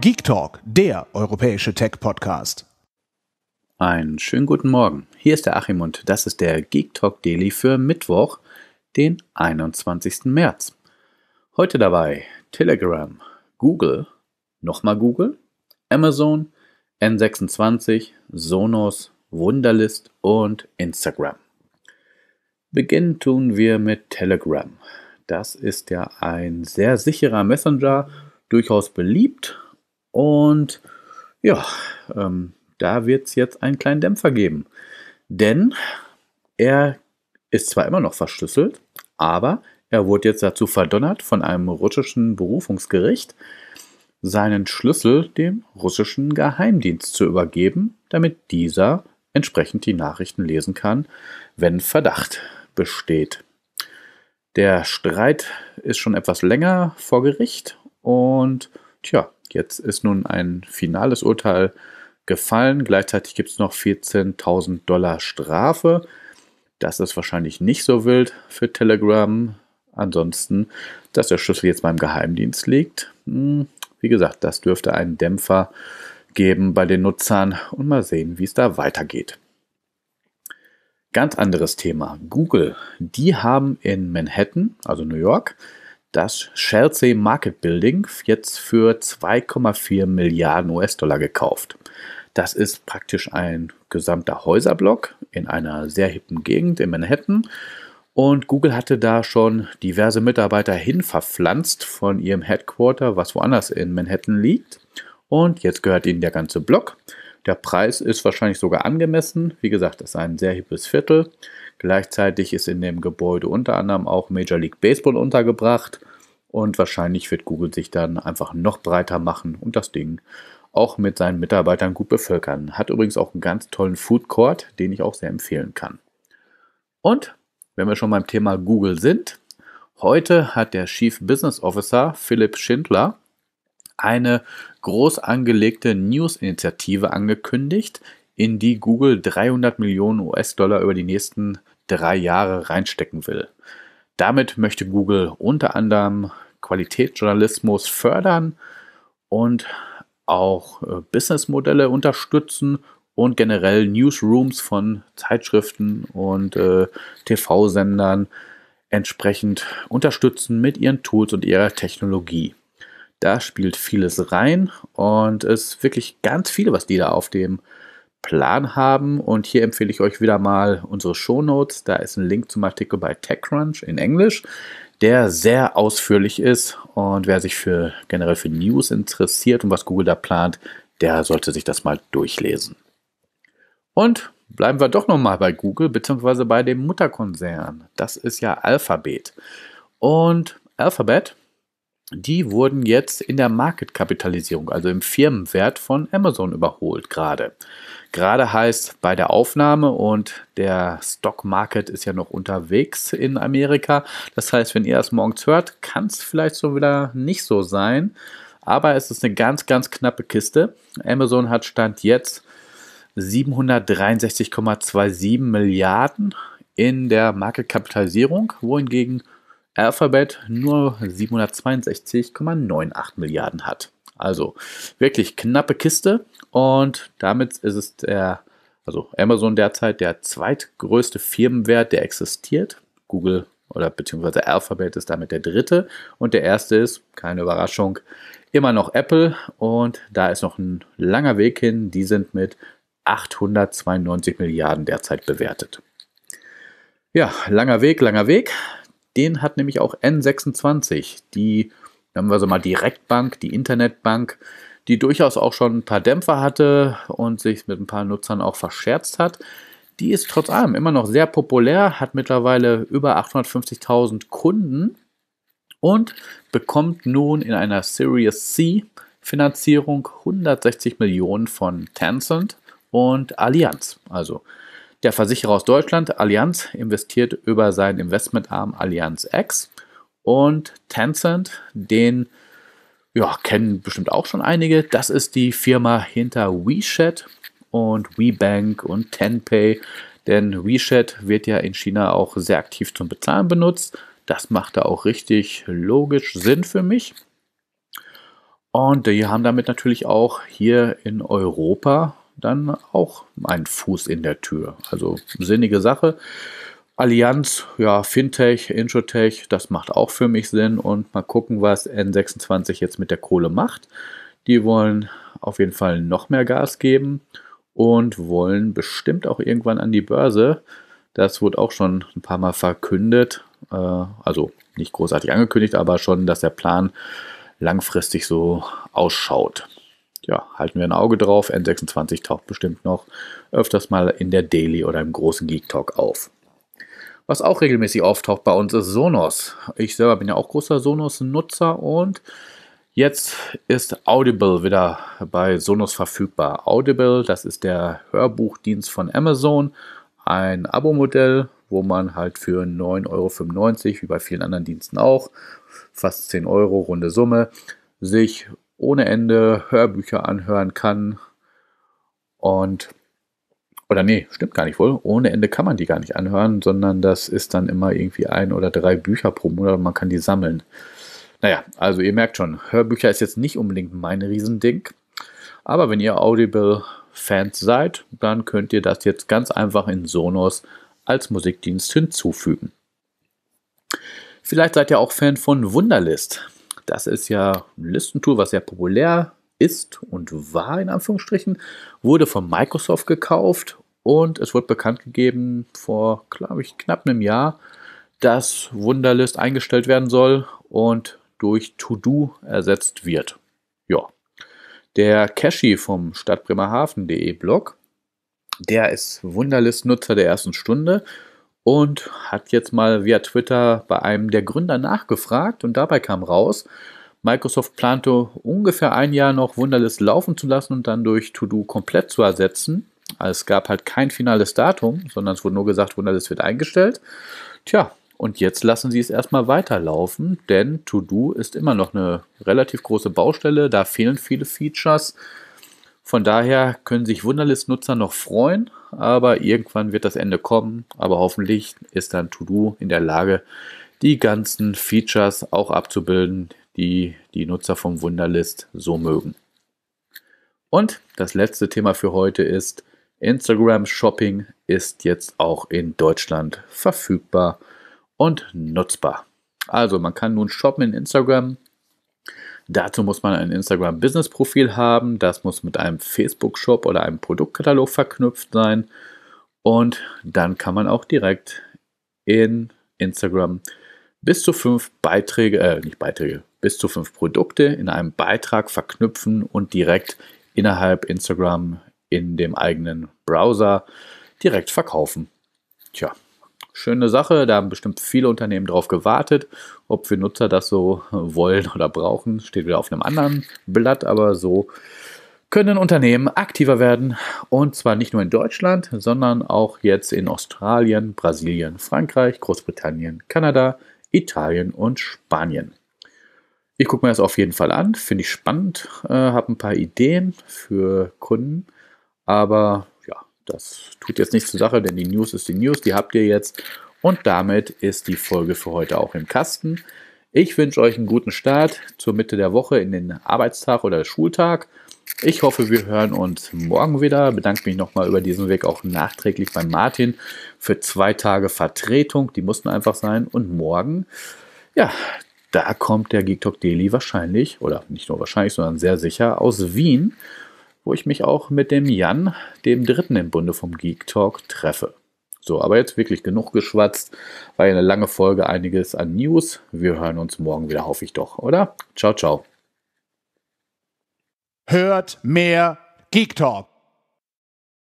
Geek Talk, der europäische Tech-Podcast. Einen schönen guten Morgen. Hier ist der Achim und das ist der Geek Talk Daily für Mittwoch, den 21. März. Heute dabei Telegram, Google, nochmal Google, Amazon, N26, Sonos, Wunderlist und Instagram. Beginnen tun wir mit Telegram. Das ist ja ein sehr sicherer Messenger, durchaus beliebt und ja, ähm, da wird es jetzt einen kleinen Dämpfer geben. Denn er ist zwar immer noch verschlüsselt, aber er wurde jetzt dazu verdonnert, von einem russischen Berufungsgericht seinen Schlüssel dem russischen Geheimdienst zu übergeben, damit dieser entsprechend die Nachrichten lesen kann, wenn Verdacht besteht. Der Streit ist schon etwas länger vor Gericht und tja, Jetzt ist nun ein finales Urteil gefallen. Gleichzeitig gibt es noch 14.000 Dollar Strafe. Das ist wahrscheinlich nicht so wild für Telegram. Ansonsten, dass der Schlüssel jetzt beim Geheimdienst liegt. Hm, wie gesagt, das dürfte einen Dämpfer geben bei den Nutzern und mal sehen, wie es da weitergeht. Ganz anderes Thema. Google, die haben in Manhattan, also New York, das Chelsea Market Building jetzt für 2,4 Milliarden US-Dollar gekauft. Das ist praktisch ein gesamter Häuserblock in einer sehr hippen Gegend in Manhattan. Und Google hatte da schon diverse Mitarbeiter hin verpflanzt von ihrem Headquarter, was woanders in Manhattan liegt. Und jetzt gehört ihnen der ganze Block. Der Preis ist wahrscheinlich sogar angemessen. Wie gesagt, ist ein sehr hippes Viertel. Gleichzeitig ist in dem Gebäude unter anderem auch Major League Baseball untergebracht. Und wahrscheinlich wird Google sich dann einfach noch breiter machen und das Ding auch mit seinen Mitarbeitern gut bevölkern. Hat übrigens auch einen ganz tollen Food Court, den ich auch sehr empfehlen kann. Und wenn wir schon beim Thema Google sind, heute hat der Chief Business Officer Philipp Schindler eine groß angelegte News-Initiative angekündigt, in die Google 300 Millionen US-Dollar über die nächsten drei Jahre reinstecken will. Damit möchte Google unter anderem Qualitätsjournalismus fördern und auch äh, Businessmodelle unterstützen und generell Newsrooms von Zeitschriften und äh, TV-Sendern entsprechend unterstützen mit ihren Tools und ihrer Technologie. Da spielt vieles rein und es ist wirklich ganz viel, was die da auf dem Plan haben. Und hier empfehle ich euch wieder mal unsere Show Notes. Da ist ein Link zum Artikel bei TechCrunch in Englisch, der sehr ausführlich ist. Und wer sich für generell für News interessiert und was Google da plant, der sollte sich das mal durchlesen. Und bleiben wir doch nochmal bei Google bzw. bei dem Mutterkonzern. Das ist ja Alphabet. Und Alphabet die wurden jetzt in der Marketkapitalisierung, also im Firmenwert von Amazon überholt gerade. Gerade heißt bei der Aufnahme und der Stock Market ist ja noch unterwegs in Amerika. Das heißt, wenn ihr das morgens hört, kann es vielleicht so wieder nicht so sein. Aber es ist eine ganz, ganz knappe Kiste. Amazon hat Stand jetzt 763,27 Milliarden in der Marketkapitalisierung, wohingegen Alphabet nur 762,98 Milliarden hat. Also wirklich knappe Kiste und damit ist es der, also Amazon derzeit der zweitgrößte Firmenwert, der existiert. Google oder beziehungsweise Alphabet ist damit der dritte und der erste ist, keine Überraschung, immer noch Apple und da ist noch ein langer Weg hin. Die sind mit 892 Milliarden derzeit bewertet. Ja, langer Weg, langer Weg. Den hat nämlich auch N26, die, nennen wir so mal Direktbank, die Internetbank, die durchaus auch schon ein paar Dämpfer hatte und sich mit ein paar Nutzern auch verscherzt hat. Die ist trotz allem immer noch sehr populär, hat mittlerweile über 850.000 Kunden und bekommt nun in einer Series C Finanzierung 160 Millionen von Tencent und Allianz. Also der Versicherer aus Deutschland, Allianz, investiert über seinen Investmentarm Allianz X und Tencent, den ja, kennen bestimmt auch schon einige. Das ist die Firma hinter WeChat und WeBank und Tenpay. Denn WeChat wird ja in China auch sehr aktiv zum Bezahlen benutzt. Das macht da auch richtig logisch Sinn für mich. Und die haben damit natürlich auch hier in Europa dann auch einen Fuß in der Tür. Also sinnige Sache. Allianz, ja, Fintech, Introtech, das macht auch für mich Sinn und mal gucken, was N26 jetzt mit der Kohle macht. Die wollen auf jeden Fall noch mehr Gas geben und wollen bestimmt auch irgendwann an die Börse. Das wurde auch schon ein paar Mal verkündet, äh, also nicht großartig angekündigt, aber schon, dass der Plan langfristig so ausschaut ja, halten wir ein Auge drauf. N26 taucht bestimmt noch öfters mal in der Daily oder im großen Geek Talk auf. Was auch regelmäßig auftaucht bei uns ist Sonos. Ich selber bin ja auch großer Sonos-Nutzer und jetzt ist Audible wieder bei Sonos verfügbar. Audible, das ist der Hörbuchdienst von Amazon, ein Abo-Modell, wo man halt für 9,95 Euro, wie bei vielen anderen Diensten auch, fast 10 Euro, runde Summe, sich ohne Ende Hörbücher anhören kann. Und, oder nee, stimmt gar nicht wohl. Ohne Ende kann man die gar nicht anhören, sondern das ist dann immer irgendwie ein oder drei Bücher pro Monat und man kann die sammeln. Naja, also ihr merkt schon, Hörbücher ist jetzt nicht unbedingt mein Riesending. Aber wenn ihr Audible-Fans seid, dann könnt ihr das jetzt ganz einfach in Sonos als Musikdienst hinzufügen. Vielleicht seid ihr auch Fan von Wunderlist. Das ist ja ein Listentool, was sehr populär ist und war in Anführungsstrichen, wurde von Microsoft gekauft und es wurde bekannt gegeben vor, glaube ich, knapp einem Jahr, dass Wunderlist eingestellt werden soll und durch To-Do ersetzt wird. Ja. Der Cashy vom Stadtbremerhaven.de Blog, der ist Wunderlist-Nutzer der ersten Stunde und hat jetzt mal via Twitter bei einem der Gründer nachgefragt und dabei kam raus, Microsoft plante ungefähr ein Jahr noch Wunderlist laufen zu lassen und dann durch To-Do komplett zu ersetzen. Also es gab halt kein finales Datum, sondern es wurde nur gesagt, Wunderlist wird eingestellt. Tja, und jetzt lassen sie es erstmal weiterlaufen, denn To-Do ist immer noch eine relativ große Baustelle, da fehlen viele Features. Von daher können sich Wunderlist-Nutzer noch freuen, aber irgendwann wird das Ende kommen. Aber hoffentlich ist dann To-Do in der Lage, die ganzen Features auch abzubilden, die die Nutzer vom Wunderlist so mögen. Und das letzte Thema für heute ist, Instagram Shopping ist jetzt auch in Deutschland verfügbar und nutzbar. Also man kann nun shoppen in Instagram Dazu muss man ein Instagram-Business-Profil haben, das muss mit einem Facebook-Shop oder einem Produktkatalog verknüpft sein und dann kann man auch direkt in Instagram bis zu fünf Beiträge, äh, nicht Beiträge, bis zu fünf Produkte in einem Beitrag verknüpfen und direkt innerhalb Instagram in dem eigenen Browser direkt verkaufen. Tja, schöne Sache. Da haben bestimmt viele Unternehmen drauf gewartet. Ob wir Nutzer das so wollen oder brauchen, steht wieder auf einem anderen Blatt, aber so können Unternehmen aktiver werden und zwar nicht nur in Deutschland, sondern auch jetzt in Australien, Brasilien, Frankreich, Großbritannien, Kanada, Italien und Spanien. Ich gucke mir das auf jeden Fall an, finde ich spannend, äh, habe ein paar Ideen für Kunden, aber das tut jetzt nichts zur Sache, denn die News ist die News, die habt ihr jetzt. Und damit ist die Folge für heute auch im Kasten. Ich wünsche euch einen guten Start zur Mitte der Woche in den Arbeitstag oder Schultag. Ich hoffe, wir hören uns morgen wieder. Bedanke mich nochmal über diesen Weg auch nachträglich bei Martin für zwei Tage Vertretung. Die mussten einfach sein. Und morgen, ja, da kommt der Geek Talk Daily wahrscheinlich, oder nicht nur wahrscheinlich, sondern sehr sicher aus Wien wo ich mich auch mit dem Jan, dem dritten im Bunde vom Geek Talk, treffe. So, aber jetzt wirklich genug geschwatzt. War ja eine lange Folge, einiges an News. Wir hören uns morgen wieder, hoffe ich doch, oder? Ciao, ciao. Hört mehr Geek Talk.